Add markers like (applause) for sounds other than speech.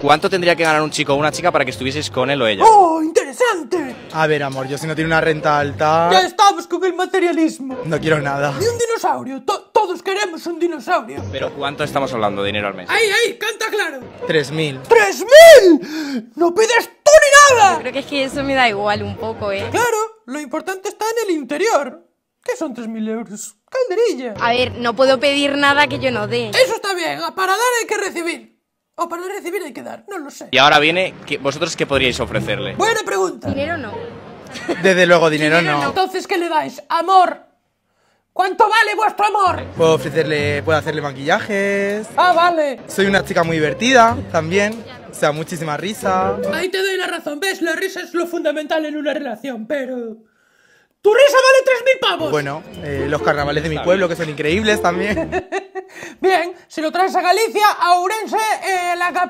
¿Cuánto tendría que ganar un chico o una chica para que estuvieseis con él o ella? ¡Oh, interesante! A ver, amor, yo si no tiene una renta alta... Ya estamos con el materialismo. No quiero nada. Ni un dinosaurio. todos queremos un dinosaurio. Pero ¿cuánto estamos hablando de dinero al mes? ¡Ahí, Ay, ay, canta claro! ¡Tres mil! ¡Tres mil! ¡No pides tú ni nada! creo que es que eso me da igual un poco, ¿eh? Claro, lo importante está en el interior. ¿Qué son tres mil euros? ¡Calderilla! A ver, no puedo pedir nada que yo no dé. Eso está bien, para dar hay que recibir. O para recibir hay que dar, no lo sé. Y ahora viene, ¿vosotros qué podríais ofrecerle? Buena pregunta. Dinero no. Desde luego, dinero, no. Entonces, ¿qué le dais? Amor. ¿Cuánto vale vuestro amor? Puedo ofrecerle, puedo hacerle maquillajes. Ah, vale. Soy una chica muy divertida también. O sea, muchísima risa. Ahí te doy la razón, ¿ves? La risa es lo fundamental en una relación, pero... ¡Tu risa vale 3.000 pavos! Bueno, eh, los carnavales de mi pueblo, que son increíbles también. (laughs) Bien, si lo traes a Galicia, a Ourense, eh, la capital.